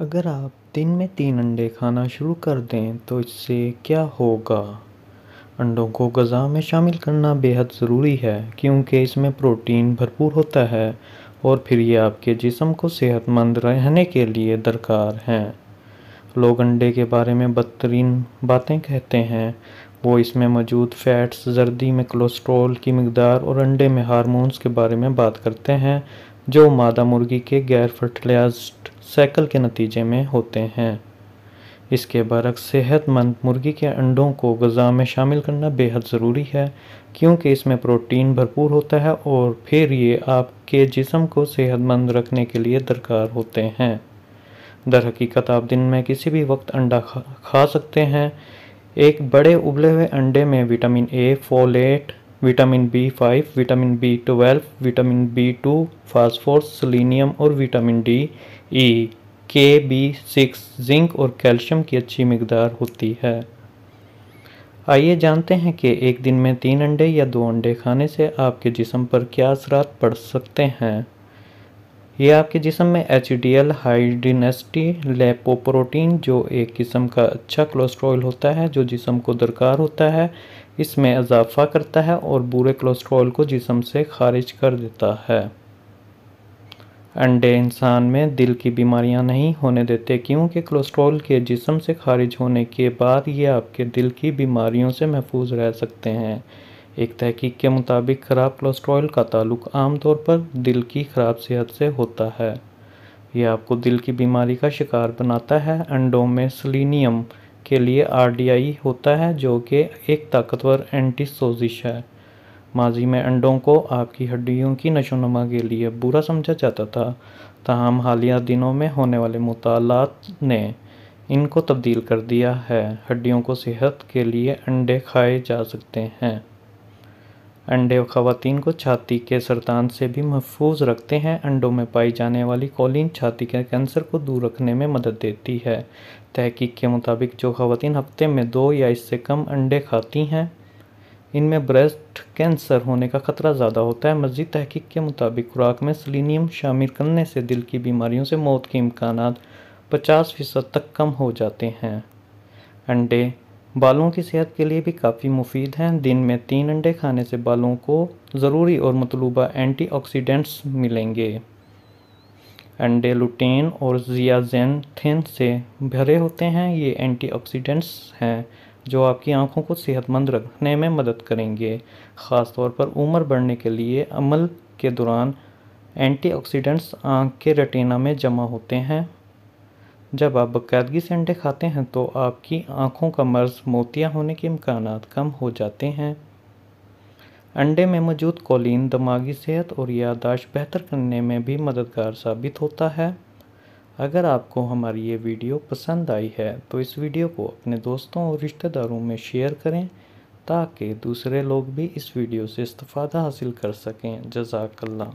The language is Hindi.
अगर आप दिन में तीन अंडे खाना शुरू कर दें तो इससे क्या होगा अंडों को गज़ा में शामिल करना बेहद ज़रूरी है क्योंकि इसमें प्रोटीन भरपूर होता है और फिर ये आपके जिसम को सेहतमंद रहने के लिए दरकार हैं लोग अंडे के बारे में बदतरीन बातें कहते हैं वो इसमें मौजूद फ़ैट्स जर्दी में कोलेस्ट्रॉल की मकदार और अंडे में हारमोनस के बारे में बात करते हैं जो मादा मुर्गी के गैर फर्टिलाइज्ड साइकिल के नतीजे में होते हैं इसके बरक्स सेहतमंद मुर्गी के अंडों को गज़ा में शामिल करना बेहद ज़रूरी है क्योंकि इसमें प्रोटीन भरपूर होता है और फिर ये आपके जिसम को सेहतमंद रखने के लिए दरकार होते हैं दर हकीकत आप दिन में किसी भी वक्त अंडा खा, खा सकते हैं एक बड़े उबले हुए अंडे में vitamin A folate vitamin B five vitamin B twelve vitamin B two phosphorus selenium और vitamin D E K B six zinc और कैल्शियम की अच्छी मकदार होती है आइए जानते हैं कि एक दिन में तीन अंडे या दो अंडे खाने से आपके जिसम पर क्या असरा पड़ सकते हैं ये आपके जिसम में H D L high density lipoprotein जो एक किस्म का अच्छा कोलेस्ट्रॉल होता है जो जिसम को दरकार होता है इसमें इजाफ़ा करता है और बुरे कोलेस्ट्रॉल को जिसम से खारिज कर देता है अंडे इंसान में दिल की बीमारियां नहीं होने देते क्योंकि कोलेस्ट्रॉल के जिसम से खारिज होने के बाद ये आपके दिल की बीमारियों से महफूज रह सकते हैं एक तहकीक के मुताबिक ख़राब कोलेस्ट्रॉल का ताल्लुक आमतौर पर दिल की ख़राब सेहत से होता है यह आपको दिल की बीमारी का शिकार बनाता है अंडों में सलीनियम के लिए आरडीआई होता है जो कि एक ताकतवर एंटी सोजिश है माजी में अंडों को आपकी हड्डियों की नशोनमा के लिए बुरा समझा जाता था तहम हालिया दिनों में होने वाले मुतालात ने इनको तब्दील कर दिया है हड्डियों को सेहत के लिए अंडे खाए जा सकते हैं अंडे ख़वातीन को छाती के सरतान से भी महफूज रखते हैं अंडों में पाई जाने वाली कॉलिन छाती के कैंसर को दूर रखने में मदद देती है तहकीक के मुताबिक जो खातन हफ्ते में दो या इससे कम अंडे खाती हैं इनमें ब्रेस्ट कैंसर होने का खतरा ज़्यादा होता है मजीद तहकीक के मुताबिक खुराक में सलिनियम शामिल करने से दिल की बीमारियों से मौत के इम्कान पचास फ़ीसद तक कम हो जाते हैं अंडे बालों की सेहत के लिए भी काफ़ी मुफीद हैं दिन में तीन अंडे खाने से बालों को ज़रूरी और मतलूबा एंटीऑक्सीडेंट्स मिलेंगे अंडे लुटेन और जियाजेंथिन से भरे होते हैं ये एंटीऑक्सीडेंट्स हैं जो आपकी आंखों को सेहतमंद रखने में मदद करेंगे ख़ास तौर पर उम्र बढ़ने के लिए अमल के दौरान एंटीऑक्सीडेंट्स आंख के रटेना में जमा होते हैं जब आप बाकायदगी से अंडे खाते हैं तो आपकी आँखों का मर्ज मोतिया होने के इम्कान कम हो जाते हैं अंडे में मौजूद कोलिन दिमागी सेहत और यादाश्त बेहतर करने में भी मददगार साबित होता है अगर आपको हमारी ये वीडियो पसंद आई है तो इस वीडियो को अपने दोस्तों और रिश्तेदारों में शेयर करें ताकि दूसरे लोग भी इस वीडियो से इस्तफ़ादा हासिल कर सकें जजाकल्ला